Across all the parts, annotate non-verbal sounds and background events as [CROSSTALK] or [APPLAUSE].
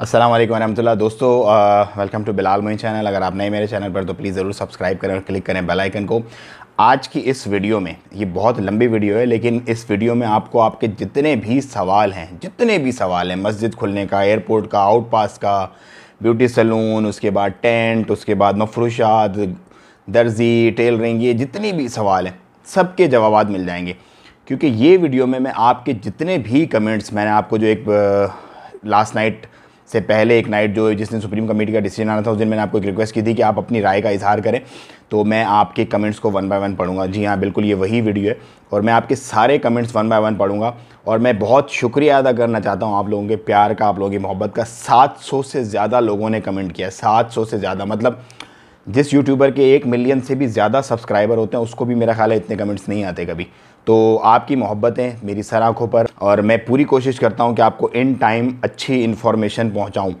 अस्सलाम वालेकुम वरहमतुल्लाह दोस्तों welcome to Bilal Moin channel अगर आप नए मेरे चैनल पर तो प्लीज़ ज़रूर सब्सक्राइब करें और क्लिक करें बेल आइकन को आज की इस वीडियो में ये बहुत लंबी वीडियो है लेकिन इस वीडियो में आपको आपके जितने भी सवाल हैं जितने भी सवाल हैं मस्जिद खुलने का एयरपोर्ट का आउट पास का ब्यूटी सलून उसके बाद टेंट उसके बाद मफरूशात दर्जी टेलरिंग ये जितने भी सवाल हैं सब के जवाब मिल जाएंगे क्योंकि ये वीडियो में मैं आपके जितने भी कमेंट्स मैंने आपको जो एक लास्ट नाइट से पहले एक नाइट जो जिस दिन सुप्रीम कमेटी का डिसीजन आना था उस दिन मैंने आपको एक रिक्वेस्ट की थी कि आप अपनी राय का इजहार करें तो मैं आपके कमेंट्स को वन बाय वन पढ़ूंगा जी हाँ बिल्कुल ये वही वीडियो है और मैं आपके सारे कमेंट्स वन बाय वन पढ़ूंगा और मैं बहुत शुक्रिया अदा करना चाहता हूँ आप लोगों के प्यार का आप लोगों की मोहब्बत का सात से ज़्यादा लोगों ने कमेंट किया सात से ज़्यादा मतलब जिस यूट्यूबर के एक मिलियन से भी ज़्यादा सब्सक्राइबर होते हैं उसको भी मेरा ख्याल है इतने कमेंट्स नहीं आते कभी तो आपकी मोहब्बतें मेरी सराखों पर और मैं पूरी कोशिश करता हूँ कि आपको इन टाइम अच्छी इन्फॉर्मेशन पहुँचाऊँ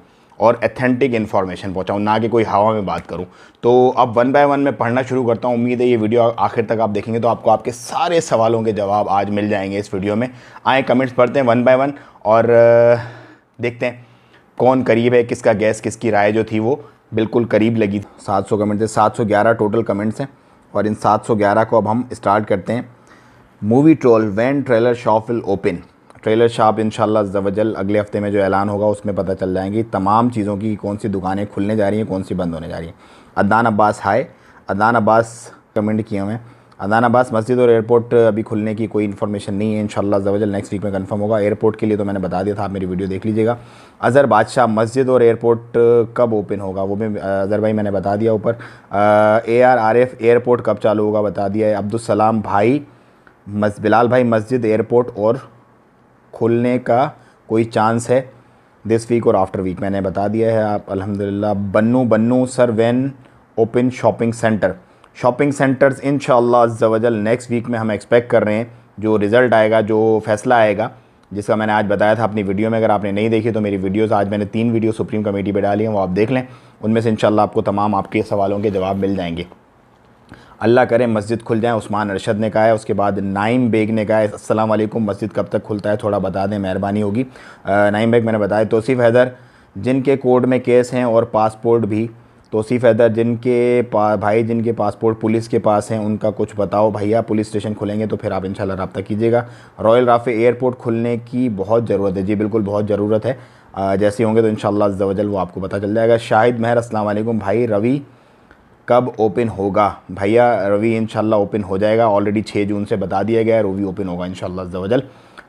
और एथेंटिक इन्फॉर्मेशन पहुँचाऊँ ना कि कोई हवा में बात करूँ तो अब वन बाय वन मैं पढ़ना शुरू करता हूँ उम्मीद है ये वीडियो आखिर तक आप देखेंगे तो आपको आपके सारे सवालों के जवाब आज मिल जाएंगे इस वीडियो में आए कमेंट्स पढ़ते हैं वन बाय वन और देखते हैं कौन करीब है किसका गैस किसकी राय जो थी वो बिल्कुल करीब लगी 700 कमेंट्स थे 711 टोटल कमेंट्स हैं और इन 711 को अब हम स्टार्ट करते हैं movie troll when tailor shop will open tailor shop इन जवजल अगले हफ्ते में जो ऐलान होगा उसमें पता चल जाएंगी तमाम चीज़ों की कौन सी दुकानें खुलने जा रही हैं कौन सी बंद होने जा रही हैं अदान अब्बास हाय अदान अब्बास कमेंट किए हुए अदान अब्बास मस्जिद और एयरपोर्ट अभी खुलने की कोई इन्फॉर्मेशन नहीं है इन जवजल नेक्स्ट वीक में कन्फर्म होगा एयरपोर्ट के लिए तो मैंने बता दिया था आप मेरी वीडियो देख लीजिएगा अज़र बादशाह मस्जिद और एयरपोर्ट कब ओपन होगा वो भी अजहर भाई मैंने बता दिया ऊपर A R R F airport कब चालू होगा बता दिया है अब्दुलसलाम भाई मस बिलाल भाई मस्जिद एयरपोर्ट और खुलने का कोई चांस है दिस वीक और आफ्टर वीक मैंने बता दिया है आप अल्हम्दुलिल्लाह Bannu Bannu sir when open shopping centre shopping centres इन शजल नेक्स्ट वीक में हम एक्सपेक्ट कर रहे हैं जो रिज़ल्ट आएगा जो फैसला आएगा जिसका मैंने आज बताया था अपनी वीडियो में अगर आपने नहीं देखी तो मेरी वीडियोस आज मैंने तीन वीडियो सुप्रीम कमेटी पर डाली हैं वो आप देख लें उनमें से इंशाल्लाह आपको तमाम आपके सवालों के जवाब मिल जाएंगे अल्लाह करे मस्जिद खुल जाए उस्मान अरशद ने कहा है उसके बाद नाइम बेग ने कहा है अस्सलाम वालेकुम मस्जिद कब तक खुलता है थोड़ा बता दें मेहरबानी होगी नाइम बेग मैंने बताया तोसीफ़ हैदर जिनके कोर्ट में केस हैं और पासपोर्ट भी तोसीफ़ हैदर जिनके पा भाई जिनके पासपोर्ट पुलिस के पास हैं उनका कुछ बताओ भैया पुलिस स्टेशन खुलेंगे तो फिर आप इंशाल्लाह रब्ता कीजिएगा रॉयल राफे एयरपोर्ट खुलने की बहुत ज़रूरत है जी बिल्कुल बहुत ज़रूरत है जैसे होंगे तो इन शाला वो आपको पता चल जाएगा शाहिद महर अस्सलाम वालेकुम भाई रवि कब ओपन होगा भैया रवि इनशाला ओपन हो जाएगा ऑलरेडी छः जून से बता दिया गया है रवि ओपन होगा इनशाला जवजल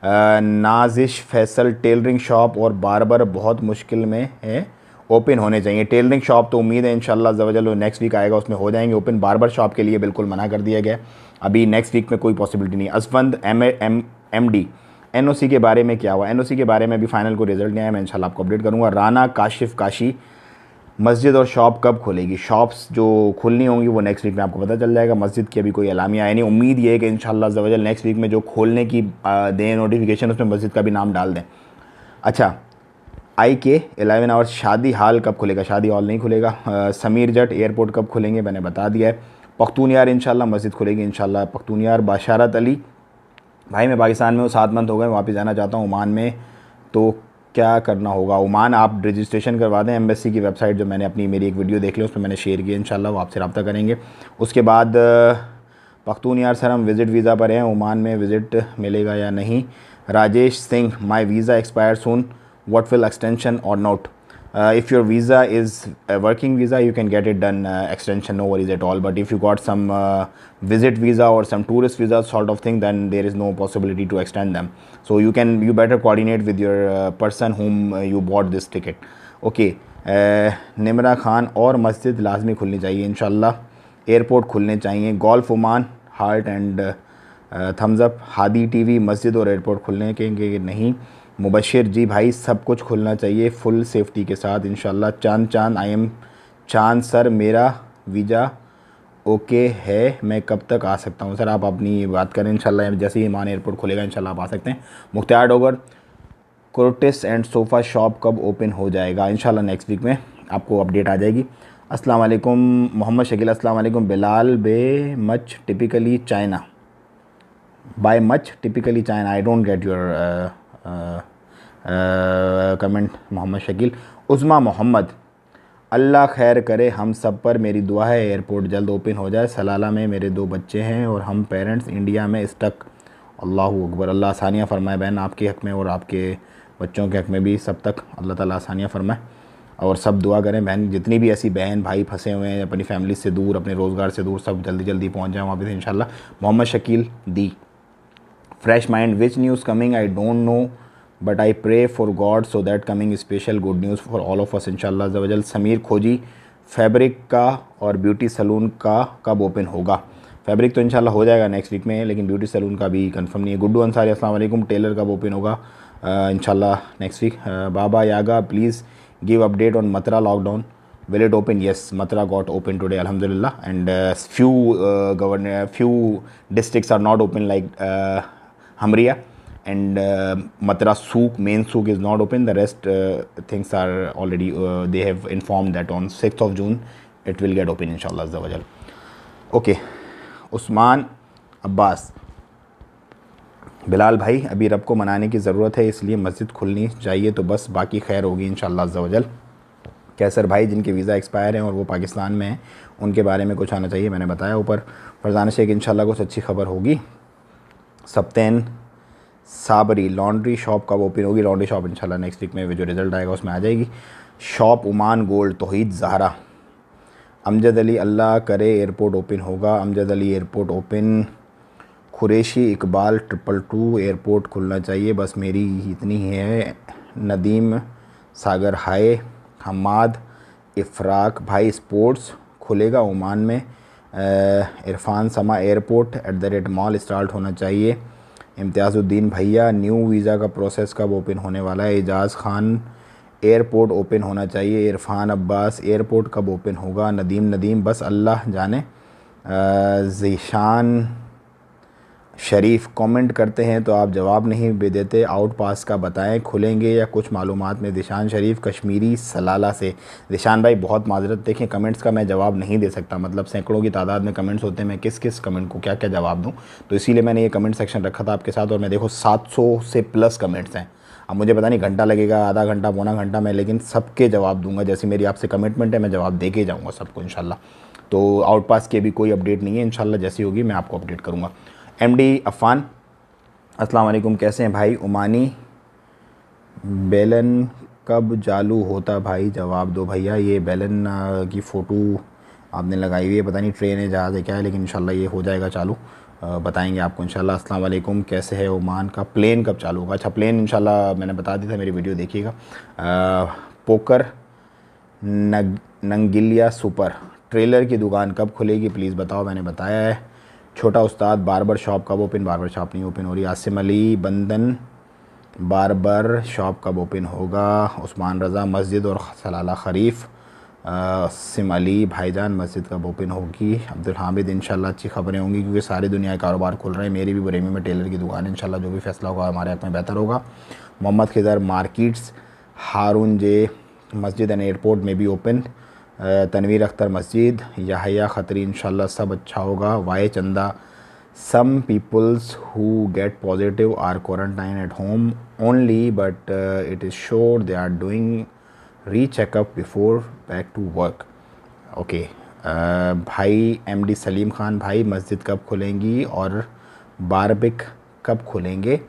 नाजिश फैसल टेलरिंग शॉप और बार बहुत मुश्किल में है ओपन होने चाहिए टेलरिंग शॉप तो उम्मीद है इनशाला जवजल नेक्स्ट वीक आएगा उसमें हो जाएंगे ओपन बार शॉप के लिए बिल्कुल मना कर दिया गया अभी नेक्स्ट वीक में कोई पॉसिबिलिटी नहीं असवंद M M M D N के बारे में क्या हुआ एन के बारे में अभी फाइनल को रिजल्ट नहीं आया मैं इंशाल्लाह आपको अपडेट करूँगा राना काशिफ काशी मस्जिद और शॉप कब खुलेगी शॉप्स जो खुलनी होंगी वो नेक्स्ट वीक में आपको पता चल जाएगा मस्जिद की अभी कोई अलामी आया नहीं उम्मीद ये है कि इन शाला नेक्स्ट वीक में जो खोलने की दें नोटिफिकेशन उसमें मस्जिद का भी नाम डाल दें अच्छा आई के एलेवन आवर्स शादी हाल कब खुलेगा शादी हॉल नहीं खुलेगा आ, समीर जट एयरपोर्ट कब खुलेंगे मैंने बता दिया है पख्तून यार मस्जिद खुलेगी इंशाल्लाह पख्तून यार बाशारत अली भाई मैं पाकिस्तान में हूँ सात मंथ हो गए वापस जाना चाहता हूँ ओमान में तो क्या करना होगा ओमान आप रजिस्ट्रेशन करवा दें एम्बेसी की वेबसाइट जो मैंने अपनी मेरी एक वीडियो देख ली उस पर मैंने शेयर किया इन वो आपसे रब्ता करेंगे उसके बाद पख्तून यार सर हम विज़िट वीज़ा पर हैं ओमान में विज़िट मिलेगा या नहीं Rajesh Singh my visa expire soon what will extension और not uh, if your visa is a working visa you can get it done uh, extension no worries at all but if you got some uh, visit visa or some tourist visa sort of thing then there is no possibility to extend them so you can you better coordinate with your uh, person whom uh, you bought this ticket okay nimra khan aur masjid lazmi khulni chahiye inshallah airport खुलने चाहिए Gulf Oman heart and thumbs up Hadi TV मस्जिद और airport खुलने के, के नहीं मुबशर जी भाई सब कुछ खुलना चाहिए फुल सेफ्टी के साथ इन Chand Chand I am Chand sir मेरा वीज़ा ओके है मैं कब तक आ सकता हूँ सर आप अपनी बात करें इनशाला जैसे ही मान एयरपोर्ट खुलेगा इनशाला आप आ सकते हैं Mukhtar Dogar curtains and sofa shop कब ओपन हो जाएगा इन नेक्स्ट वीक में आपको अपडेट आ जाएगी अस्सलाम वालेकुम मोहम्मद शकील अस्सलाम वालेकुम बिलाल बे मच टिपिकली चाइना बाय मच टिपिकली चाइना I don't get your comment Mohammad Shakeel Usma Mohammad अल्लाह खैर करे हम सब पर मेरी दुआ है एयरपोर्ट जल्द ओपन हो जाए सलाला में मेरे दो बच्चे हैं और हम पेरेंट्स इंडिया में स्टक अल्लाह अकबर अल्लाह आसानियाँ फरमाए बहन आपके हक़ में और आपके बच्चों के हक़ में भी सब तक अल्लाह ताला आसानियाँ फरमाए और सब दुआ करें बहन जितनी भी ऐसी बहन भाई फंसे हुए हैं अपनी फैमिली से दूर अपने रोज़गार से दूर सब जल्दी जल्दी पहुँच जाए वहाँ पर तो इन Mohammad Shakeel the fresh mind which news coming I don't know but I pray for God so that coming special good news for all of us us inshallah zawajal samir khoji fabric ka aur beauty saloon ka kab open fabric तो इनशाला हो जाएगा next week में लेकिन beauty salon का भी confirm नहीं है गुड्डू अंसारी अस्सलाम टेलर कब ओपन होगा इनशाला next week Baba Yaga please give update on Muttrah lockdown will it open yes Muttrah got open today अलहमदिल्ला and few govern few districts are not open like Hamriya and uh, Matra souk, main souk is not open. The rest uh, things are already, uh, they have informed that on 6th of June it will get open inshallah. Azawajal. Okay, Usman Abbas. Bilal भाई अभी रब को मनाने की ज़रूरत है इसलिए मस्जिद खुलनी चाहिए तो बस बाकी खैर होगी इन शजल कैसर भाई जिनके वीज़ा एक्सपायर हैं और वो पाकिस्तान में हैं उनके बारे में कुछ आना चाहिए मैंने बताया ऊपर फरजाना शेख इन कुछ अच्छी खबर होगी सप्तन साबरी लॉन्ड्री शॉप का वो ओपन होगी लॉन्ड्री शॉप इंशाल्लाह नेक्स्ट वीक में जो रिज़ल्ट आएगा उसमें आ जाएगी shop Oman gold Tauheed Zahra Amjad Ali अल्लाह करे एयरपोर्ट ओपन होगा Amjad Ali airport open Qureshi Iqbal triple two airport खुलना चाहिए बस मेरी इतनी ही है नदीम सागर हाय हमाद इफ़राक भाई स्पोर्ट्स खुलेगा ओमान में Irfan Sama airport at the rate mall start होना चाहिए इम्तियाज़ुद्दीन भैया न्यू वीज़ा का प्रोसेस कब ओपन होने वाला है एजाज़ खान एयरपोर्ट ओपन होना चाहिए इरफान अब्बास एयरपोर्ट कब ओपन होगा नदीम नदीम बस अल्लाह जाने ज़ीशान शरीफ कमेंट करते हैं तो आप जवाब नहीं देते आउट पास का बताएं खुलेंगे या कुछ मालूम में दिशान शरीफ कश्मीरी सलाला से दिशान भाई बहुत माजरत देखें कमेंट्स का मैं जवाब नहीं दे सकता मतलब सैकड़ों की तादाद में कमेंट्स होते हैं मैं किस किस कमेंट को क्या क्या जवाब दूँ तो इसीलिए मैंने ये कमेंट सेक्शन रखा था आपके साथ और मैं देखो सात से प्लस कमेंट्स हैं अब मुझे पता नहीं घंटा लगेगा आधा घंटा पौना घंटा मैं लेकिन सबके जवाब दूंगा जैसी मेरी आपसे कमिटमेंट है मैं जवाब दे तो के जाऊँगा सबको इन तो आउट पास की भी कोई अपडेट नहीं है इन जैसी होगी मैं आपको अपडेट करूँगा एम डी अफ़ान असलकुम कैसे हैं भाई उमानी बेलन कब चालू होता भाई जवाब दो भैया ये बेलन की फ़ोटो आपने लगाई हुई है पता नहीं ट्रेन है जहाज़ है क्या है लेकिन इंशाल्लाह ये हो जाएगा चालू बताएंगे आपको इंशाल्लाह अस्सलाम वालेकुम कैसे है ओमान का प्लेन कब चालू होगा अच्छा प्लेन इंशाल्लाह मैंने बता दिया था मेरी वीडियो देखिएगा पोकर नग नंगिलिया सुपर ट्रेलर की दुकान कब खुलेगी प्लीज़ बताओ मैंने बताया है छोटा उस्ताद बारबर शॉप कब ओपन बारबर शॉप नहीं ओपन हो रही आसिम अली बंदन बारबर शॉप कब ओपन होगा उस्मान रज़ा मस्जिद और सलाल खरीफ़ सिम अली भाईजान मस्जिद कब ओपन होगी अब्दुल हामिद इंशाल्लाह अच्छी खबरें होंगी क्योंकि सारी दुनिया के कारोबार खुल रहे हैं मेरी भी बरेमी में टेलर की दुकान इनशाला जो भी फैसला होगा हमारे हक में बेहतर होगा मोहम्मद खिजर मार्किट्स हारून जे मस्जिद एंड एयरपोर्ट में भी ओपन तनवीर अख्तर मस्जिद याहिया खतरी इन शाला सब अच्छा होगा Y Chanda some peoples who get positive are quarantine at home only but it is sure they are doing re checkup before back to work okay भाई एम डी सलीम खान भाई मस्जिद कब खुलेंगी और बारबिक कब खुलेंगे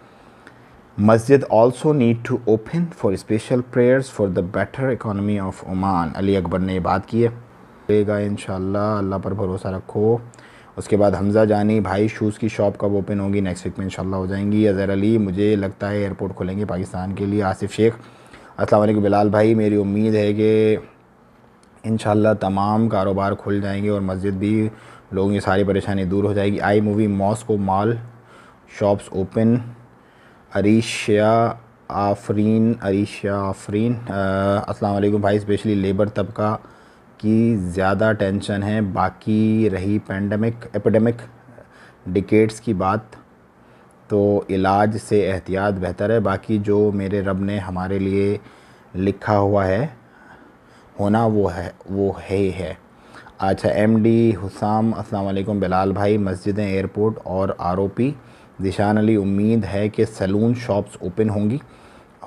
Masjid also need to open for special prayers for the better economy of Oman. Ali Akbar ने बात की है रहेगा इन अल्लाह पर भरोसा रखो उसके बाद हमज़ा जानी भाई शूज़ की शॉप कब ओपन होगी नेक्स्ट वीक में इंशाल्लाह हो जाएंगी अज़हर अली मुझे लगता है एयरपोर्ट खुलेंगे पाकिस्तान के लिए आसिफ शेख असलम बिलाल भाई मेरी उम्मीद है कि इन तमाम कारोबार खुल जाएंगे और मस्जिद भी लोगों की सारी परेशानी दूर हो जाएगी I movie Muscat mall shops open Areesha Afreen Areesha Afreen अस्सलाम भाई स्पेशली लेबर तबका की ज़्यादा टेंशन है बाकी रही पेंडेमिक एपिडेमिक डिकेट्स की बात तो इलाज से एहतियात बेहतर है बाकी जो मेरे रब ने हमारे लिए लिखा हुआ है होना वो है वो है ही है अच्छा एम डी हुसाम अस्सलाम वालेकुम बिलाल भाई मस्जिदें एयरपोर्ट और आरोपी ओ ज़िशान अली उम्मीद है कि सैलून शॉप्स ओपन होंगी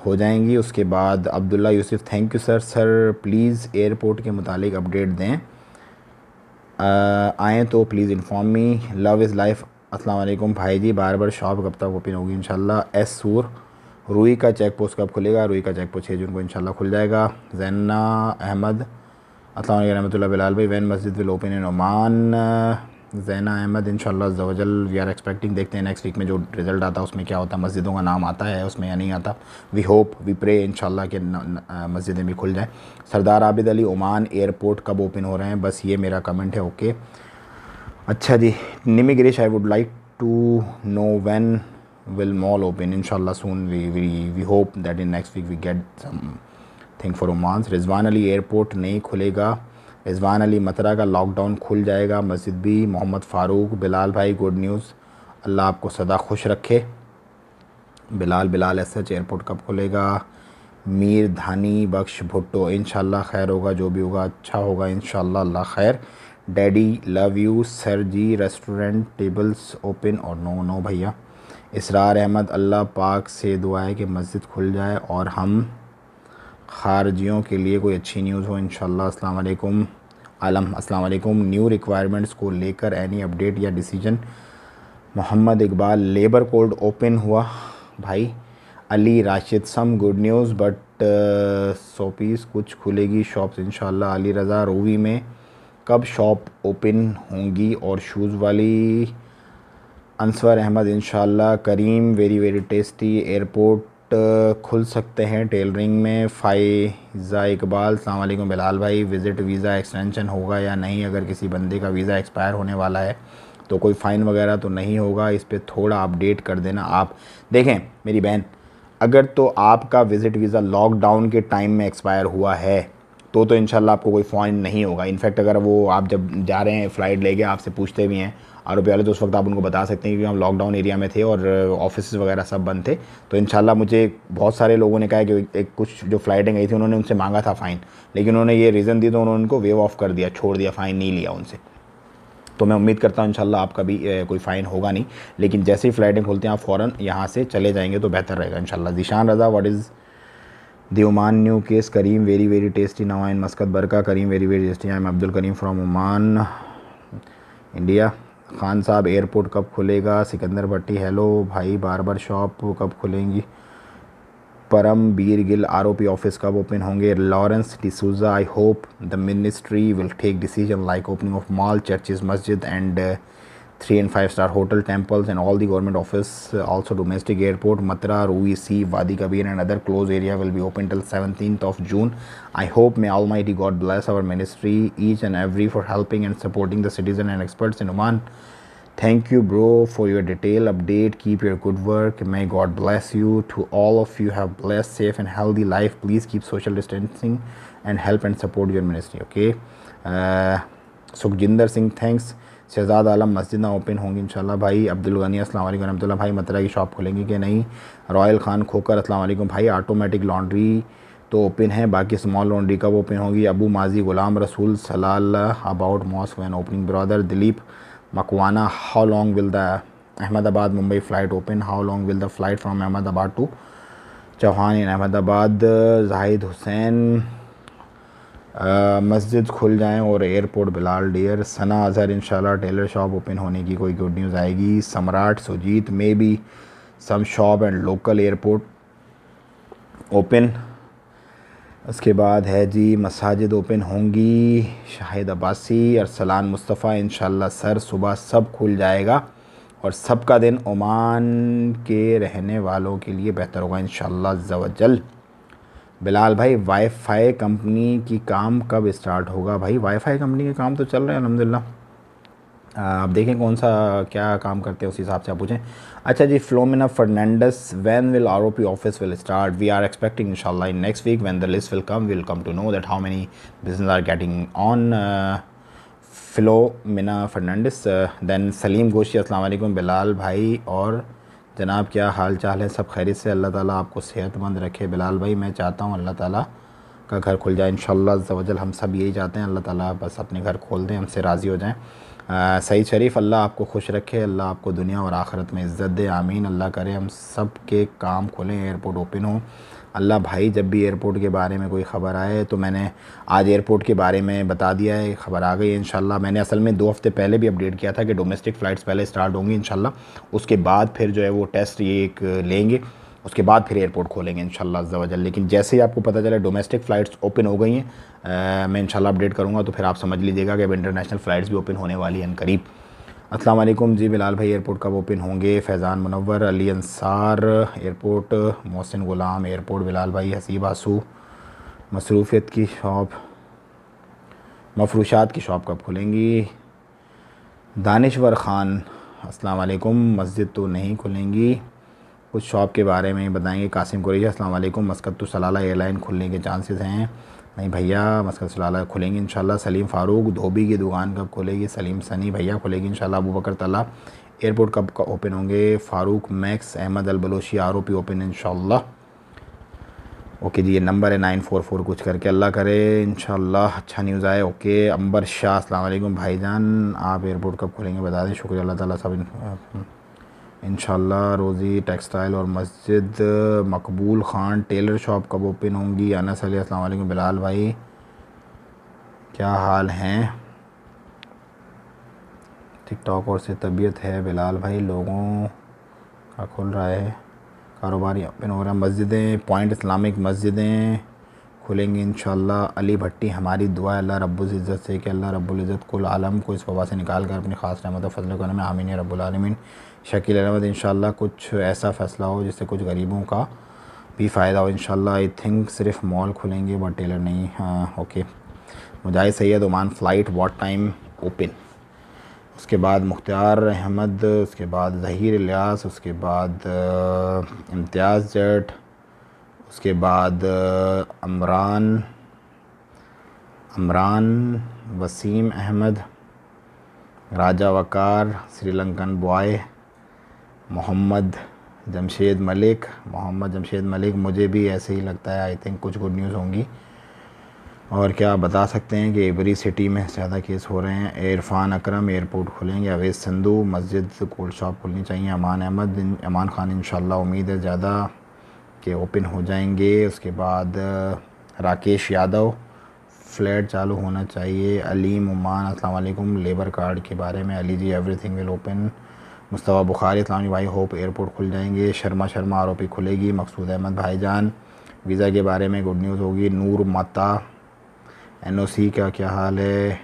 हो जाएंगी उसके बाद Abdullah Yusuf thank you sir sir please airport के मुतालिक अपडेट दें आएँ तो please inform me love is life Aslam भाई जी बार बार शॉप कब तक ओपन होगी इन एस सूर रूई का चेक पोस्ट कब खुलेगा रूई का चेक पोस्ट छः जून को इंशाल्लाह खुल जाएगा जैना अहमद असल रहमत बिलाल भाई वैन मस्जिद विल ओपन इन ओमान जैना अहमद इन शजल वी आर एक्सपेक्टिंग देखते हैं नेक्स्ट वीक में जो रिज़ल्ट आता है उसमें क्या होता है मस्जिदों का नाम आता है उसमें या नहीं आता वी होप वी प्रे इन कि मस्जिदें भी खुल जाएँ सरदार आबिद अली ओमान एयरपोर्ट कब ओपन हो रहे हैं बस ये मेरा कमेंट है ओके अच्छा जी Nimi Girish I would like to know when will mall open in soon we we we hope that in next week we get some thing for Oman Rizwan Ali airport नहीं खुलेगा रिजवान अली मथरा का लॉकडाउन खुल जाएगा मस्जिद भी मोहम्मद फ़ारूक बिलाल भाई गुड न्यूज़ अल्लाह आपको सदा खुश रखे Bilal Bilal S H airport कब खुलेगा मीर धानी बख्श भुट्टो इन खैर होगा जो भी होगा अच्छा होगा इन अल्लाह खैर डैडी लव यू सर जी रेस्टोरेंट टेबल्स ओपन और नो नो भैया इसरार अहमद अल्लाह पाक से दुआ है कि मस्जिद खुल जाए और हम खारजियों के लिए कोई अच्छी न्यूज़ हो इन वालेकुम आलम अस्सलाम वालेकुम न्यू रिक्वायरमेंट्स को लेकर एनी अपडेट या decision Mohammad Iqbal labour code open हुआ भाई Ali Rashid some good news but सोपीस कुछ खुलेगी शॉप्स इन अली रज़ा रूवी में कब शॉप ओपन होंगी और शूज़ वाली अनसवर अहमद इन Karim very very tasty airport Uh, खुल सकते हैं टेलरिंग में फ़ाइज़ा इकबाल अलैक्म बिलाल भाई विज़िट वीज़ा एक्सटेंशन होगा या नहीं अगर किसी बंदे का वीज़ा एक्सपायर होने वाला है तो कोई फ़ाइन वगैरह तो नहीं होगा इस पर थोड़ा अपडेट कर देना आप देखें मेरी बहन अगर तो आपका विज़िट वीज़ा लॉकडाउन के टाइम में एक्सपायर हुआ है तो तो इन आपको कोई फ़ाइन नहीं होगा इनफैक्ट अगर वो आप जब जा रहे हैं फ़्लाइट लेके आपसे पूछते भी हैं आरोपी वाले तो उस वक्त आप उनको बता सकते हैं क्योंकि हम लॉकडाउन एरिया में थे और ऑफिस uh, वगैरह सब बंद थे तो इन मुझे बहुत सारे लोगों ने कहा कि एक कुछ जो फ़्लाइटें गई थी उन्होंने उनसे मांगा था फ़ाइन लेकिन उन्होंने ये रीज़न दी तो उन्होंने उनको वेव ऑफ कर दिया छोड़ दिया फ़ाइन नहीं लिया उनसे तो मैं उम्मीद करता हूँ इंशाल्लाह आपका भी ए, uh, कोई फ़ाइन होगा नहीं लेकिन जैसे ही फ्लाइटें खुलते हैं आप फ़ौरन यहाँ से चले जाएंगे तो बेहतर रहेगा इंशाल्लाह Zeeshan Raza what is the Oman new case Karim very very tasty नवाइन Muscat Barka Karim very very tasty I am Abdul Karim from Oman India Khan साहब एयरपोर्ट कब खुलेगा सिकंदर भट्टी हेलो भाई बारबर शॉप कब खुलेंगी परम बीर गिल आरोपी ऑफिस कब ओपन होंगे Lawrence D'Souza I hope the ministry will take decision like opening of mall churches मस्जिद and 3 and 5 star hotel temples and all the government office uh, also domestic airport Matra, Rui Sea, Wadi Kabir and other closed area will be open till 17th of June. I hope may almighty God bless our ministry each and every for helping and supporting the citizen and experts in Oman. Thank you bro for your detailed update. Keep your good work. May God bless you. To all of you have blessed safe and healthy life. Please keep social distancing and help and support your ministry okay. Uh, Sukhjinder Singh thanks Shahzad Alam मस्जिद ना open होंगी इंशाल्लाह भाई अब्दुल गनी अस्सलाम वालेकुम रहमतुल्लाह भाई मतरा की शॉप खुलेंगी कि नहीं रॉयल खान खोकर अस्सलाम वालेकुम भाई ऑटोमेटिक लॉन्ड्री तो ओपन है बाकी स्मॉल लॉन्ड्री कब ओपन होगी Abu Maji Ghulam Rasool Salalah about mall when opening brother Dilip Makwana how long will the Ahmedabad Mumbai flight open how long will the flight from Ahmedabad to Chauhan इन अहमदाबाद जाहिद हुसैन मस्जिद खुल जाएँ और एयरपोर्ट बिलाल डियर सना अजहर इंशाल्लाह टेलर शॉप ओपन होने की कोई गुड न्यूज़ आएगी Samrat Sujeet may be some shop and local airport open उसके बाद है जी मसाजिद ओपन होंगी शाहिद अब्बासी अरसलान मुस्तफ़ा इन सर सुबह सब खुल जाएगा और सबका दिन ओमान के रहने वालों के लिए बेहतर होगा इन शजल बिलाल भाई वाईफाई कंपनी की काम कब स्टार्ट होगा भाई वाईफाई कंपनी के काम तो चल रहे हैं अलहमदिल्ला आप देखें कौन सा क्या काम करते हैं उस हिसाब से आप पूछें अच्छा जी Philomena Fernandes when will R O P office will start we are expecting इनशाला in next week when the list will come will come to know that how many business are getting on Philomena Fernandes then Salim Goshi अस्सलाम बिलाल भाई और जनाब क्या हाल चाल है सब खैरियत से अल्लाह ताला आपको सेहतमंद रखे बिलाल भाई मैं चाहता हूँ अल्लाह ताला का घर खुल जाए इन शजल हम सब यही चाहते हैं अल्लाह ताला बस अपने घर खोल दें हमसे राज़ी हो जाएँ सईद शरीफ अल्लाह आपको खुश रखे अल्लाह आपको दुनिया और आखरत में इज़्ज़त दे आमीन अल्लाह करे हम सब के काम खुलें एयरपोर्ट ओपन हों अल्लाह भाई जब भी एयरपोर्ट के बारे में कोई ख़बर आए तो मैंने आज एयरपोर्ट के बारे में बता दिया है ख़बर आ गई है इन मैंने असल में दो हफ़्ते पहले भी अपडेट किया था कि डोमेस्टिक फ़्लाइट्स पहले स्टार्ट होंगी इन उसके बाद फिर जो है वो टेस्ट ये एक लेंगे उसके बाद फिर एयरपोर्ट खोलेंगे इन अज्जावजल लेकिन जैसे ही आपको पता चला डोमेस्टिक फ़्लाइट्स ओपन हो गई हैं मैं इनशाला अपडेट करूँगा तो फिर आप समझ लीजिएगा कि अब इंटरनेशनल फ़्लाइट्स भी ओपन होने वाली हैं करीब असलकुम जी बिलाल भाई एयरपोर्ट कब ओपन होंगे फैज़ान मुनवर अली अंसार एयरपोर्ट मोहसिन ग़ुलाम एयरपोर्ट बिलाल भाई हसीब आसू मसरूफियत की शॉप मफरूशात की शॉप कब खुलेंगी दानशवर ख़ान असलकुम मस्जिद तो नहीं खुलेंगी कुछ शॉप के बारे में बताएंगे कासिम कुरेश असलम मस्कत तो सलाल एयरलाइन खुलने के चांसेस हैं नहीं भैया मस्कत सलाला खुलेंगे इन सलीम फ़ारूक धोबी की दुकान कब खुलेगी सलीम सनी भैया खुलेगी इन अबू बकर तला एयरपोर्ट कब का ओपन होंगे फ़ारूक मैक्स अहमद अलबलोशी आरोपी ओपन इन ओके जी ये नंबर है नाइन फोर फोर कुछ करके अल्लाह करे इन अच्छा न्यूज़ आए ओके अंबर शाह भाई भाईजान आप एयरपोर्ट कब खुलेंगे बता दें शुक्रिया अल्लाह ताला सब इन रोज़ी टेक्सटाइल और मस्जिद मकबूल ख़ान टेलर शॉप कब ओपन होंगी अनस अली असल बिलाल भाई क्या हाल हैं टिकटॉक और से तबीयत है बिलाल भाई लोगों का खुल रहा है कारोबार ओपन हो रहा है मस्जिदें पॉइंट इस्लामिक मस्जिदें खुलेंगी इन अली भट्टी हमारी दुआ अल्लाह रब्ज़त से कि अल्लाह रब्ज़त कुल आलम को इस वबा से निकाल कर अपनी खास रहमत फजल करने में आमीन शकील अहमद इन कुछ ऐसा फ़ैसला हो जिससे कुछ गरीबों का भी फ़ायदा हो इन आई थिंक सिर्फ मॉल खुलेंगे बट टेलर नहीं हाँ okay Mujahid Saeed Oman flight what time open उसके बाद मुख्तार अहमद उसके बाद जहीर लियास उसके बाद इम्तियाज़ जट उसके बाद अमरान अमरान वसीम अहमद राजा वकार श्रीलंकन बॉय मोहम्मद जमशेद मलिक मोहम्मद जमशेद मलिक मुझे भी ऐसे ही लगता है आई थिंक कुछ गुड न्यूज़ होंगी और क्या आप बता सकते हैं कि एवरी सिटी में ज़्यादा केस हो रहे हैं इरफान अकरम एयरपोर्ट खुलेंगे अवेज सिंधु मस्जिद कोल्ड शॉप खुलनी चाहिए अमान अहमद अमान खान इन उम्मीद है ज़्यादा के ओपन हो जाएंगे उसके बाद राकेश यादव फ्लैट चालू होना चाहिए अलीम उमान अस्सलाम वालेकुम लेबर कार्ड के बारे में Ali ji everything will open Mustafa Bukhari Islami भाई होप एयरपोर्ट खुल जाएंगे शर्मा शर्मा आरोपी खुलेगी मकसूद अहमद भाईजान वीज़ा के बारे में गुड न्यूज़ होगी नूर माता एनओसी का क्या हाल है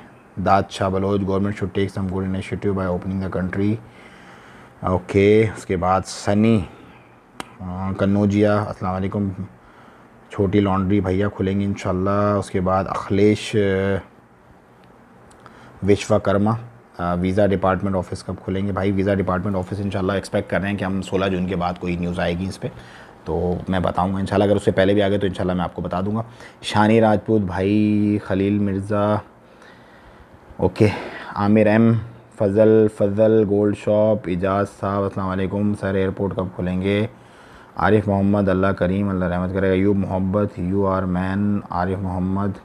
Dad Shah Baloch government should take some good initiative by opening the country okay उसके बाद सनी कन्नौजिया अस्सलाम वालेकुम छोटी लॉन्ड्री भैया खुलेंगी इन उसके बाद Akhilesh Vishwakarma visa department office कब खुलेंगे भाई वीज़ा डिपार्टमेंट ऑफिस इंशाल्लाह एक्सपेक्ट कर रहे हैं कि हम 16 जून के बाद कोई न्यूज़ आएगी इस पर तो मैं बताऊंगा इंशाल्लाह अगर उससे पहले भी आ गए तो इंशाल्लाह मैं आपको बता दूंगा शानी राजपूत भाई Khalil Mirza okay Aamir M Fazal Fazal gold shop Ijaz साहब असलकुम सर एयरपोर्ट कब खुलेंगे आरिफ मोहम्मद अल्लाह करीम अल्लाह रहमत करेगा यू मोहब्बत you are man Arif Mohammad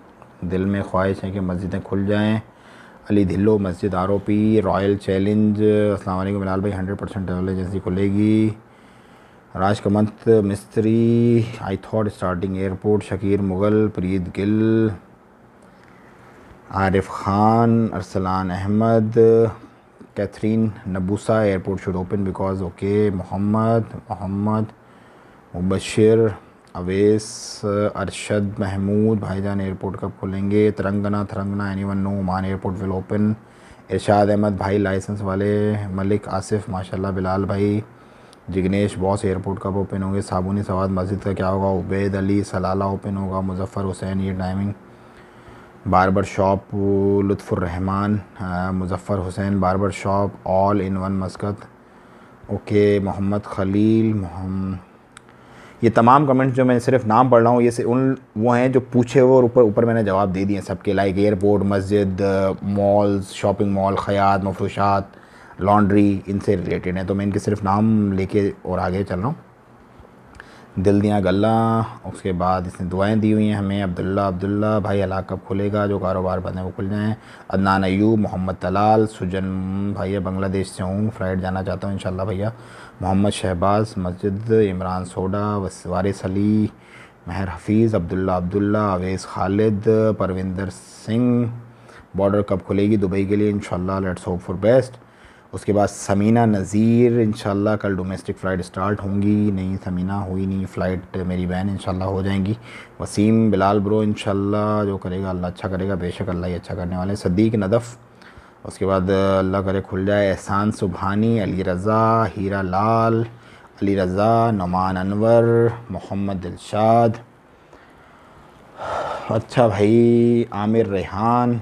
दिल में ख्वाहिश है कि मस्जिदें खुल जाएँ अली ढिल्लो मस्जिद आरोपी रॉयल चैलेंज अस्सलाम मिलाल भाई हंड्रेड परसेंट ट्रेवल एजेंसी खुलेगी Rajkamant Mistry I thought starting airport Shakir Mughal Preet Gill Arif Khan Arsalan Ahmed Catherine नबूसा airport should open because okay Mohammad Mohammad Mubashar Awais Arshad Mahmood भाईजान एयरपोर्ट कब खोलेंगे तरंगना तिरंगना any one no Oman airport will open Irshad Ahmed भाई लाइसेंस वाले मलिक आसिफ माशाल्लाह बिलाल भाई जिग्नेश बॉस एयरपोर्ट कब ओपन होंगे साबुनी सवाद मस्जिद का क्या होगा उबैद अली सलाला ओपन होगा मुजफ़र हुसैन ये timing barber shop Lutfurrahman Muzaffar Hussain barber shop all in one Muscat okay Mohammad Khalil Mohammad ये तमाम कमेंट्स जो मैं सिर्फ नाम पढ़ रहा हूँ ये से उन वो हैं जो पूछे हुए और ऊपर ऊपर मैंने जवाब दे दिए सबके लाइक एयरपोर्ट मस्जिद मॉल्स शॉपिंग मॉल ख़यात मफरूशात लॉन्ड्री इनसे रिलेटेड हैं तो मैं इनके सिर्फ नाम लेके और आगे चल रहा हूँ दिल दिया गल्ला उसके बाद इसने दुआएं दी हुई हैं हमें अब्दुल्ला अब्दुल्ला भाई अला कब खुलेगा जो कारोबार बंद है वो खुल जाएँ अदनान अयूब मोहम्मद तलाल सुजन भैया बांग्लादेश से हूँ फ्लाइट जाना चाहता हूँ इन भैया मोहम्मद शहबाज मस्जिद इमरान सोडा वारिस अली महर हफीज़ अब्दुल्ला अब्दुल्ला अवेज़ खालिद परविंदर सिंह बॉर्डर कब खुलेगी दुबई के लिए इन लेट्स होप फॉर बेस्ट उसके बाद समीना नज़ीर इन कल डोमेस्टिक फ़्लाइट स्टार्ट होंगी नहीं समीना हुई नहीं फ़्लाइट मेरी बहन इन हो जाएंगी वसीम बिलाल ब्रो इन जो करेगा अल्लाह अच्छा करेगा बेशक अल्लाह ही अच्छा करने वाले सदीक नदफ़ उसके बाद अल्लाह करे खुल जाए एहसान सुबहानी अली रज़ा हीरा लाल अली रज़ा नुमान अनवर मोहम्मद दिलशाद अच्छा भाई आमिर रेहान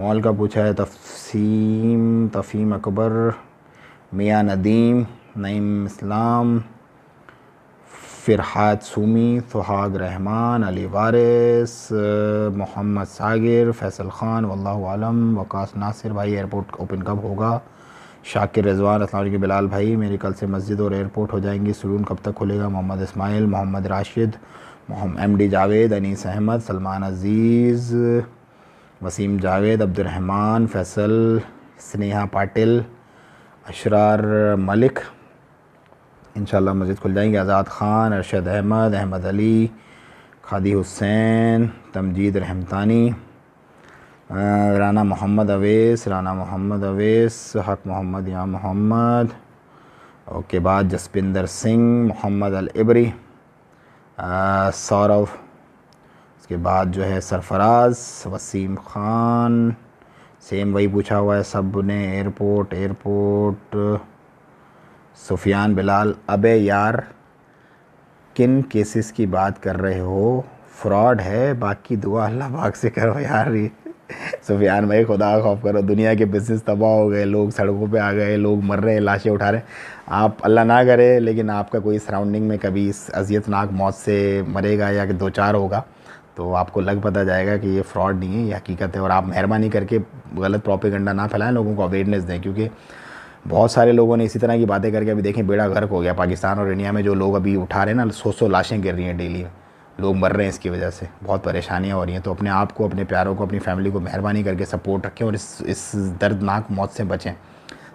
मॉल का पूछा है तफसीम तफ़ीम अकबर मियाँ नदीम नईम इस्लाम फ़िरहात सूमी सुहाग रहमान अली वारिस मोहम्मद सागिर फैसल ख़ान वल्लम वकास नासिर भाई एयरपोर्ट ओपन कब होगा शाकिर रिजवान असल बिलाल भाई मेरी कल से मस्जिद और एयरपोर्ट हो जाएंगी सलून कब तक खुलेगा मोहम्मद इसमाइल मोहम्मद राशिद एम डी जावेद अनीस अहमद सलमान अजीज़ वसीम जावेद अब्दुलरहमान फैसल स्नेहा पाटिल अशरार मलिक इन मस्जिद खुल जाएंगे आज़ाद ख़ान अरशद अहमद अहमद अली खादी हुसैन तमजीद रहमतानी राना मोहम्मद अवैस राना मोहम्मद अवैस हक मोहम्मद या मोहम्मद उसके बाद जसपिंदर सिंह मोहम्मद अलबरी सौरव उसके बाद जो है सरफराज वसीम ख़ान सेम वही पूछा हुआ है सब ने एयरपोर्ट एयरपोर्ट सुफियान बिलाल अबे यार किन केसेस की बात कर रहे हो फ्रॉड है बाकी दुआ अल्लाह पाक से करो यार [LAUGHS] सुफियान भाई खुदा खौफ करो दुनिया के बिजनेस तबाह हो गए लोग सड़कों पे आ गए लोग मर रहे हैं लाशें उठा रहे आप अल्लाह ना करे लेकिन आपका कोई सराउंडिंग में कभी इस अजियतनाक मौत से मरेगा या दो चार होगा तो आपको लग पता जाएगा कि ये फ्रॉड नहीं है ये हकीकत है और आप मेहरबानी करके गलत प्रॉपिगंडा ना फैलाएं लोगों को अवेयरनेस दें क्योंकि बहुत सारे लोगों ने इसी तरह की बातें करके अभी देखें बेड़ा गर्क हो गया पाकिस्तान और इंडिया में जो लोग अभी उठा रहे हैं ना सौ सौ लाशें गिर रही हैं डेली लोग मर रहे हैं इसकी वजह से बहुत परेशानियाँ हो रही हैं तो अपने आप को अपने प्यारों को अपनी फैमिली को मेहरबानी करके सपोर्ट रखें और इस इस दर्दनाक मौत से बचें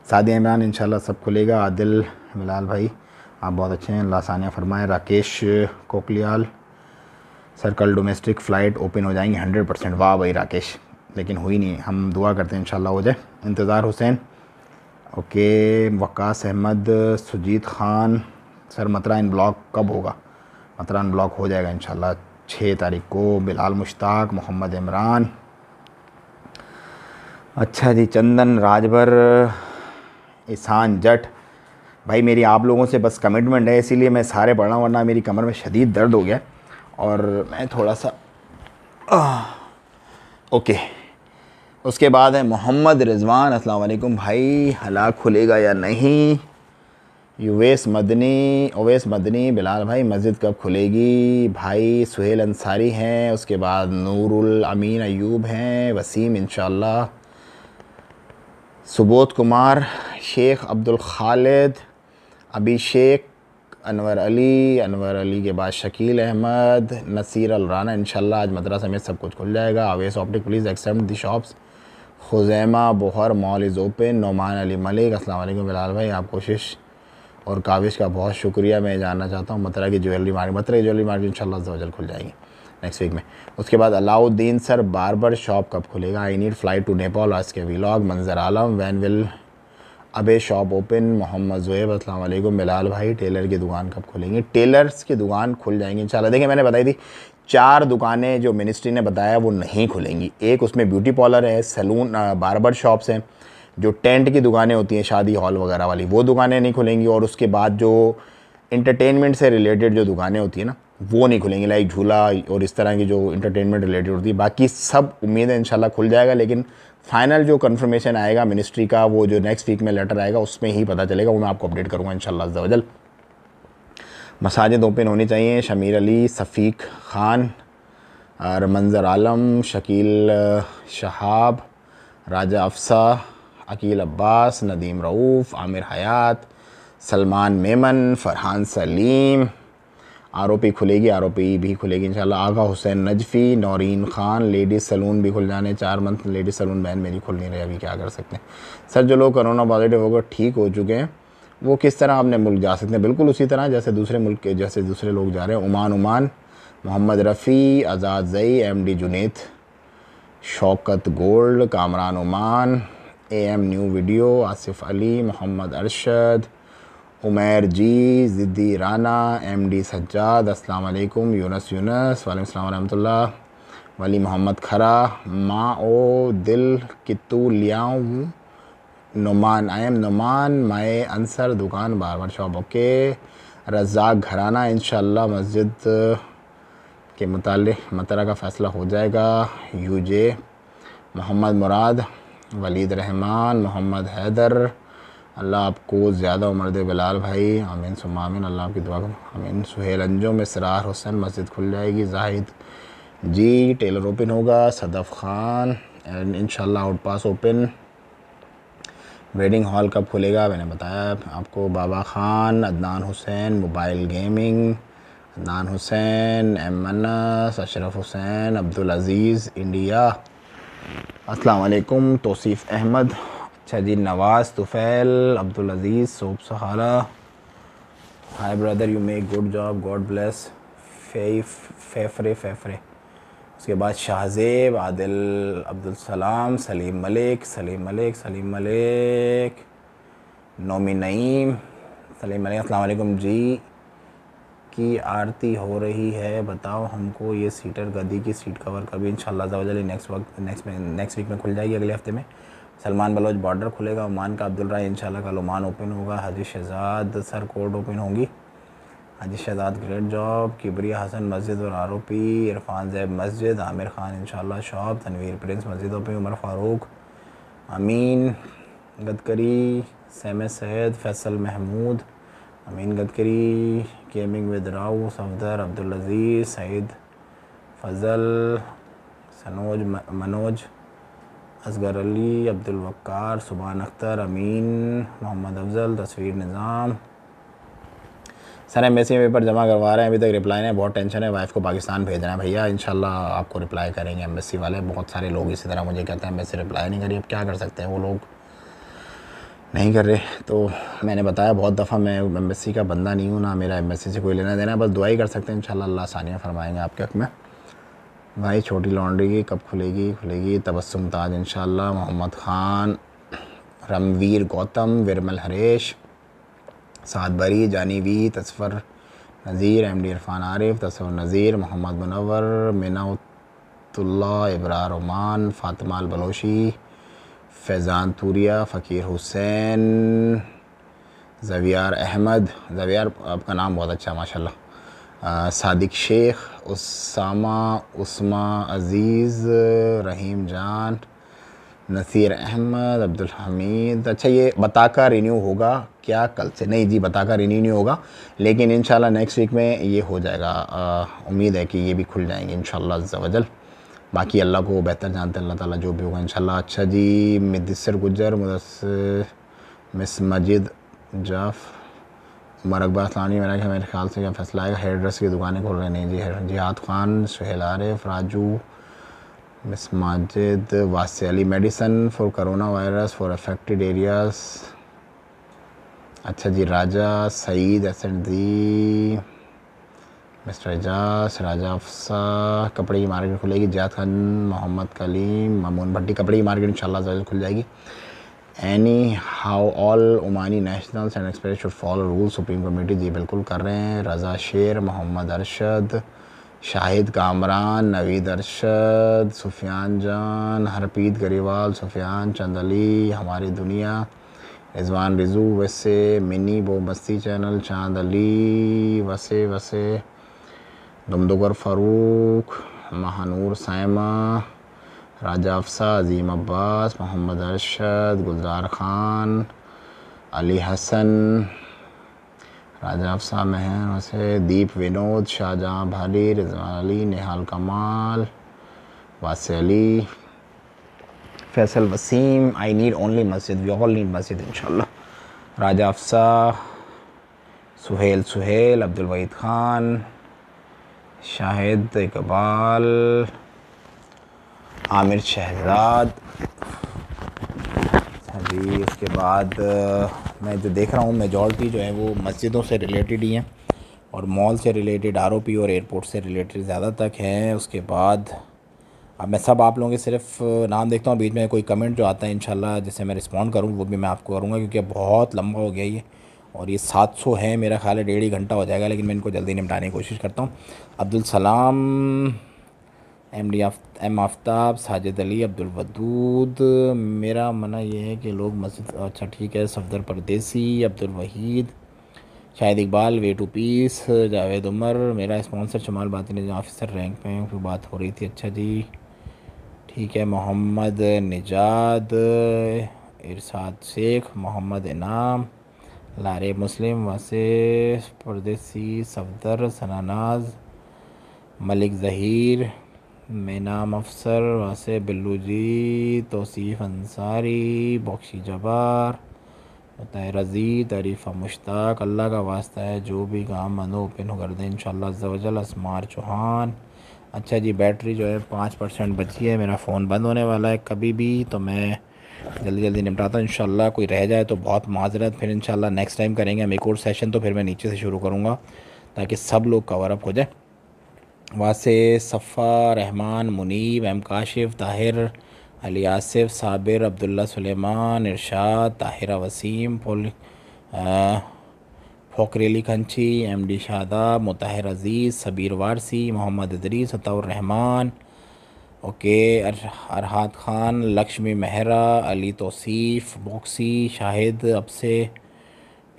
सादी इमरान इन सब खुलेगा आदिल मिलाल भाई आप बहुत अच्छे हैं लासानिया फरमाए राकेश कोकलियाल सर कल डोमेस्टिक फ़्लाइट ओपन हो जाएंगी हंड्रेड परसेंट वाह भाई राकेश लेकिन हुई नहीं हम दुआ करते हैं इन हो जाए इंतज़ार Hussain okay Waqas Ahmed Sujit Khan sir Matrah in block कब होगा मतरा इन ब्लॉक हो जाएगा इन छः तारीख को बिलाल मुश्ताक मोहम्मद इमरान अच्छा जी चंदन राजभर ईसान जट भाई मेरी आप लोगों से बस कमिटमेंट है इसीलिए मैं सारे पढ़ रहा हूँ वरना मेरी कमर में शदीद दर्द हो गया और मैं थोड़ा सा आ, ओके उसके बाद है मोहम्मद रिजवान अस्सलाम वालेकुम भाई हलाक खुलेगा या नहीं यूवेस मदनी ओवेस मदनी बिलाल भाई मस्जिद कब खुलेगी भाई सुहेल अंसारी हैं उसके बाद नूरुल अमीन अयूब हैं वसीम इनशा सुबोध कुमार शेख अब्दुल खालिद अभिषेक अनवर अली अनवर अली के बाद शकील अहमद नसीर राना इन आज मदरसा में सब कुछ खुल जाएगा Awais optic please except the shops Khuzaima Bahar mall is open Numan Ali Malik अस्सलाम बिलाल भाई आप कोशिश और काविश का बहुत शुक्रिया मैं जानना चाहता हूँ मतरा की ज्वेलरी मार्केट मतरा की ज्वेलरी मार्केट इन शजल खुल जाएगी नेक्स्ट वीक में उसके बाद अलाउद्दीन सर बारबर शॉप कब खुलेगा I need flight to Nepal आज के वीलाग मंजर आलम वैन विल अबे शॉप ओपन मोहम्मद जुएब अस्सलाम वालेकुम बिलाल भाई टेलर की दुकान कब खुलेंगी टेलर्स की दुकान खुल जाएंगी इंशाल्लाह देखिए मैंने बताई थी चार दुकानें जो मिनिस्ट्री ने बताया वो नहीं खुलेंगी एक उसमें ब्यूटी पार्लर है सैलून बारबर शॉप्स हैं जो टेंट की दुकानें होती हैं शादी हॉल वगैरह वाली वो दुकानें नहीं खुलेंगी और उसके बाद जो इंटरटेनमेंट से रिलेटेड जो दुकानें होती हैं ना वो नहीं खुलेंगी लाइक झूला और इस तरह की जो इंटरटेनमेंट रिलेटेड होती है बाकी सब उम्मीद है इंशाल्लाह खुल जाएगा लेकिन फाइनल जो कन्फर्मेशन आएगा मिनिस्ट्री का वो जो नेक्स्ट वीक में लेटर आएगा उसमें ही पता चलेगा वो मैं आपको अपडेट करूँगा इन शाला मसाजिद ओपन होनी चाहिए शमीर अली सफ़ीक़ ख़ान और मंज़र आलम शकील शहाब राजा अफसा अकील अब्बास नदीम रऊफ़ आमिर हयात सलमान मेमन फरहान सलीम आरोपी खुलेगी आरोपी भी खुलेगी इंशाल्लाह आगा हुसैन नजफ़ी नौरीन ख़ान लेडीज़ सलून भी खुल जाने चार मंथ लेडीज़ सलून बहन मेरी खुल नहीं रही अभी क्या कर सकते हैं सर जो लोग कोरोना पॉजिटिव होकर ठीक हो चुके हैं वो किस तरह अपने मुल्क जा सकते हैं बिल्कुल उसी तरह जैसे दूसरे मुल्क के जैसे दूसरे लोग जा रहे हैं उमान उमान Mohammad Rafi Azad Zai M D Juned Shaukat gold Kamran Oman A M new video Asif Ali Mohammad Arshad Umair ji ज़िद्दी राना एम डी सज्जाद असलकुम यूनस यूनस वालेकाम वरहमल्ला वली मोहम्मद खरा माओ दिल कितू लियाऊँ Numan I am Numan my अंसर दुकान बार शॉप ओके रजाक घराना इन मस्जिद के मुतल मतरा का फ़ैसला हो जाएगा यू जे मोहम्मद मुराद वलीद रहमान मोहम्मद हैदर अल्लाह आपको ज़्यादा उम्र दे बिलाल भाई अमीन सुमामिन अल्लाह आपकी दुआ अमीन सुहेल में सरार हुसैन मस्जिद खुल जाएगी जाहिद जी टेलर ओपन होगा Sadaf Khan and in out pass open wedding hall कब खुलेगा मैंने बताया आपको बाबा ख़ान अदनान हुसैन मोबाइल गेमिंग अदनान हुसैन एमनस अशरफ हुसैन अब्दुल अज़ीज़ इंडिया अस्सलाम वालेकुम तौसीफ़ अहमद अच्छा जी नवाज़ तुफ़ैल अब्दुल अज़ीज़ सोब सहारा hi brother you make good job God bless फेफ फेफरे फेफरे उसके बाद शाहजेब आदिल अब्दुलसलाम सलीम मलिक सलीम मलिक सलीम मलिक नोमी नईम सलीम मलिक अस्सलाम जी की आरती हो रही है बताओ हमको ये सीटर गद्दी की सीट कवर का भी इंशाल्लाह नेक्स्ट वक्त नेक्स्ट नेक्स्ट वीक में खुल जाएगी अगले हफ्ते में सलमान बलोच बॉर्डर खुलेगा ओमान का अब्दुल राय इंशाल्लाह कल ओमान ओपन होगा हजी शहजाद सर कोर्ट ओपन होंगी हाजी शहजाद ग्रेट जॉब किबरिया हसन मस्जिद और आरोपी इरफान जैब मस्जिद आमिर खान इंशाल्लाह शॉप तनवीर प्रिंस मस्जिद और Umar Farooq Amin Gadkari Sam Saeed Faisal Mahmood Amin Gadkari coming with राउ सफदर अब्दुलज़ीज़ सैद फजल सनोज मनोज असगर अली अब्दुलवकार सुबान अख्तर अमीन मोहम्मद अफजल तस्वीर Nizam sir M S paper जमा करवा रहे हैं अभी तक रिप्लाई नहीं बहुत टेंशन है वाइफ को पाकिस्तान भेजना है भैया इनशाला आपको रिप्लाई करेंगे एम वाले बहुत सारे लोग इसी तरह मुझे कहते हैं एम रिप्लाई नहीं करी अब क्या कर सकते हैं वो लोग नहीं कर रहे तो मैंने बताया बहुत दफ़ा मैं एम का बंदा नहीं हूँ ना मेरा एम से कोई लेना देना बस दुआई कर सकते हैं इन अल्लाह सानिया फरमाएँगे आपके हक में भाई छोटी लॉन्ड्री की कब खुलेगी खुलेगी तबस्सुम ताज इन मोहम्मद ख़ान रमवीर गौतम विरमल हरेश साद बरी जानीवी तस्फ़र नज़ीर एम डी इरफान आरिफ तस्फ़र नज़ीर मोहम्मद मुनवर मिनातुल्ला इब्रारुमान फ़ातमाल बलोशी फैज़ान तूरिया फ़कीर हुसैन जवियार अहमद जवियार आपका नाम बहुत अच्छा माशाल्लाह सादिक शेख उसामा उस्मा अज़ीज़ रहीम जान नसीर अहमद अब्दुल हमीद अच्छा ये का रिन्यू होगा क्या कल से नहीं जी बताकर रिन्यू नहीं होगा लेकिन इन नेक्स्ट वीक में ये हो जाएगा उम्मीद है कि ये भी खुल जाएंगे इन शजल बाकी अल्लाह को बेहतर जानते अल्लाह ताला जो भी होगा इन अच्छा जी मदसर गुजर मुदस मिस मजिद जाफ मरकबा सलानी मेरा क्या मेरे ख्याल से क्या फैसला आएगा हेयर ड्रेस की दुकानें खोल रहे नहीं जी Jihad Khan Suhail Arif Raju miss Majid Wasay Ali medicine for corona virus for affected areas अच्छा जी राजा सईद एसेंट जी मिस्टर एजाज राजा अफसा कपड़े की मार्केट खुलेगी जात खान मोहम्मद कलीम मामून भट्टी कपड़े की मार्केट इंशाल्लाह खुल जाएगी anyhow all Omani nationals and express should follow rule supreme committee जी बिल्कुल कर रहे हैं रज़ा शेर मोहम्मद अरशद शाहिद कामरान नवीद अरशद सुफियान जान हरप्रीत गरीवाल सुफियान चंद अली हमारी दुनिया रिजवान रिजू वसे मिनी बोबस्ती चैनल चांद अली वसे वसे दमदोगर फ़ारूक महानूर साइमा राजा अफसा अजीम अब्बास मोहम्मद अरशद गुलजार ख़ान अली हसन राजा अफसा महन वसे दीप विनोद शाहजहाँ भाली Rizwan Ali Nihal Kamal Wasay Ali Faisal Waseem I need only मस्जिद वी ऑल नीड मस्जिद इन राजा अफसा सुहेल सुहेल अब्दुल वहीद खान शाहिद इकबाल आमिर शहजाद अभी उसके बाद uh, मैं जो देख रहा हूँ मेजॉरिटी जो है वो मस्जिदों से रिलेटेड ही हैं और मॉल से रिलेटेड आर और एयरपोर्ट से रिलेटेड ज़्यादा तक हैं उसके बाद अब मैं सब आप लोगों के सिर्फ नाम देखता हूँ बीच में कोई कमेंट जो आता है इन जिससे मैं रिस्पॉन्ड करूँ वो भी मैं आपको करूँगा क्योंकि बहुत लंबा हो गया ये और ये 700 है मेरा ख्याल है डेढ़ ही घंटा हो जाएगा लेकिन मैं इनको जल्दी निपटाने की कोशिश करता हूँ Abdul Salam M D M Aftab Sajid Ali Abdul Wadood मेरा मना यह है कि लोग मस्जिद अच्छा ठीक है Safdar Pardesi Abdul Waheed Shahid Iqbal way to peace Javed Umar मेरा स्पॉन्सर शुमाल बात ने जो ऑफिसर रैंक में बात हो रही थी अच्छा जी ठीक है मोहम्मद निजाद इरशाद शेख मोहम्मद इनाम लारे मुस्लिम वासेफ परदेसी सफदर सनानाज मलिक ज़हीर मेनाम अफसर वासे बिल्लू जी तोसीफ़ अंसारी बख्शी जबार बताए रज़ी मुश्ताक अल्लाह का वास्ता है जो भी काम मनो ओपन कर दे इन शाला असमार चौहान अच्छा जी बैटरी जो है पाँच परसेंट बची है मेरा फ़ोन बंद होने वाला है कभी भी तो मैं जल्दी जल्दी निपटाता हूँ इन कोई रह जाए तो बहुत माजरत फिर इन नेक्स्ट टाइम करेंगे हम एक और सेशन तो फिर मैं नीचे से शुरू करूँगा ताकि सब लोग कवर अप हो जाए वासे सफ़ा रहमान मुनीब एम काशिफ ताहिर अली आसिफ साबिर अब्दुल्ला सुलेमान इरशाद ताहिरा वसीम पोल फ़कर अली खंची एम डी शादा मुताहिर अज़ीज़ सबीर वारसी मोहम्मद इदरीस रहमान ओके अरहात ख़ान लक्ष्मी मेहरा अली तोसीफ़ बॉक्सी शाहिद अबसे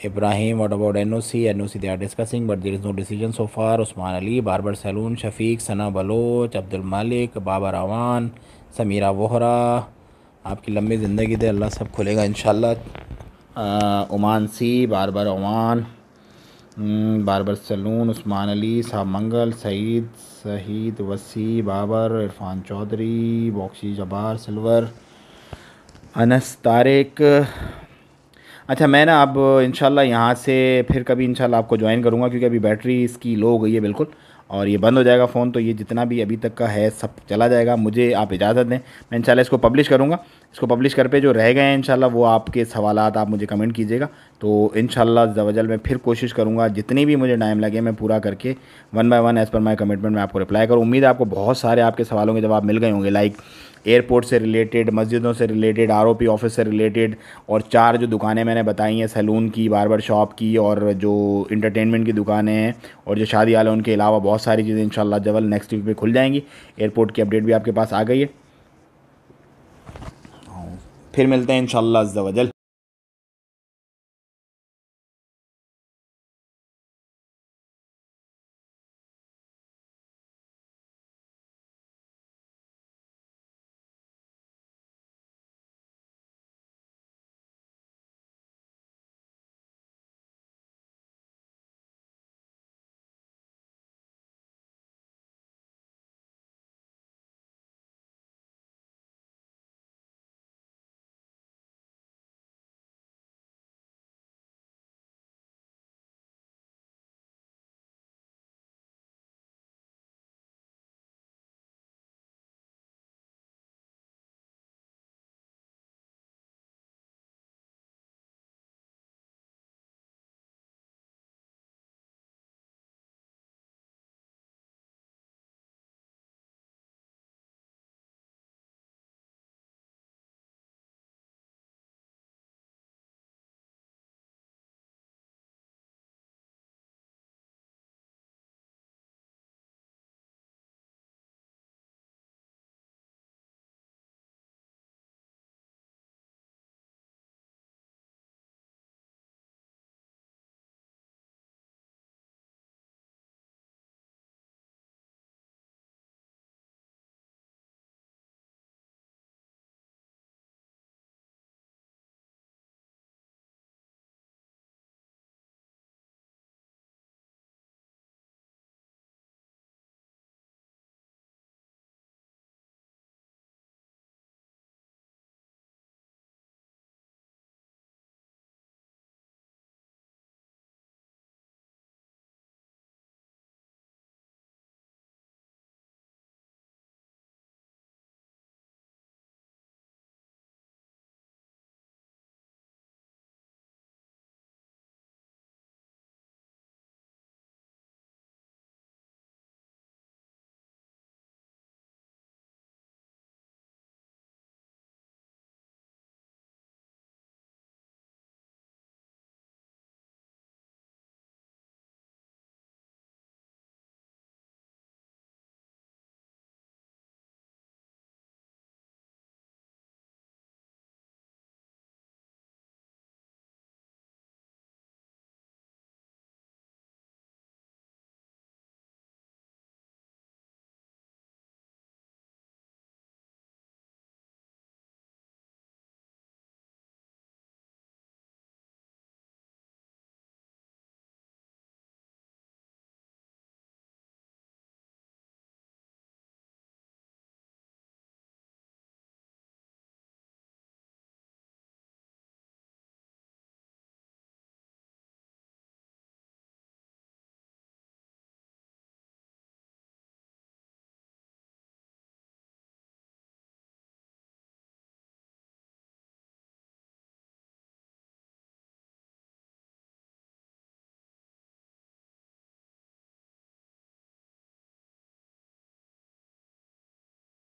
Ibrahim what about N O C N O C they are discussing but there is no decision so far Usman Ali barber salon Shafiq Sana Baloch Abdul Malik Babar Awan Samira Vohra आपकी लंबी ज़िंदगी दे अल्लाह सब खुलेगा इन उमान सी barber Awan hmm, barber salon Usman Ali Mangal Saeed Shahid Wasi Babar Irfan Chaudhary बॉक्सी जबार सिल्वर अनस तारिक अच्छा मैं ना अब इन यहाँ से फिर कभी इन आपको ज्वाइन करूँगा क्योंकि अभी बैटरी इसकी लो हो गई है बिल्कुल और ये बंद हो जाएगा फ़ोन तो ये जितना भी अभी तक का है सब चला जाएगा मुझे आप इजाज़त दें मैं इंशाल्लाह इसको पब्लिश करूँगा इसको पब्लिश कर पे जो रह गए हैं इन वो आपके सवाल आप मुझे कमेंट कीजिएगा तो इन शवजल मैं फिर कोशिश करूँगा जितनी भी मुझे टाइम लगे मैं पूरा करके one by one as per my commitment मैं आपको रिप्लाई करूँ उम्मीद है आपको बहुत सारे आपके सवालों के जवाब मिल गए होंगे लाइक एयरपोर्ट से रिलेटेड मस्जिदों से रिलेटेड आर ऑफिस से रिलेटेड और चार जो दुकानें मैंने बताई हैं सैलून की बार शॉप की और जो इंटरटेनमेंट की दुकानें हैं और जो शादी आल उनके अलावा बहुत सारी चीज़ें इन जवल नेक्स्ट वीक में खुल जाएंगी एयरपोर्ट की अपडेट भी आपके पास आ गई है फिर मिलते हैं इन शजल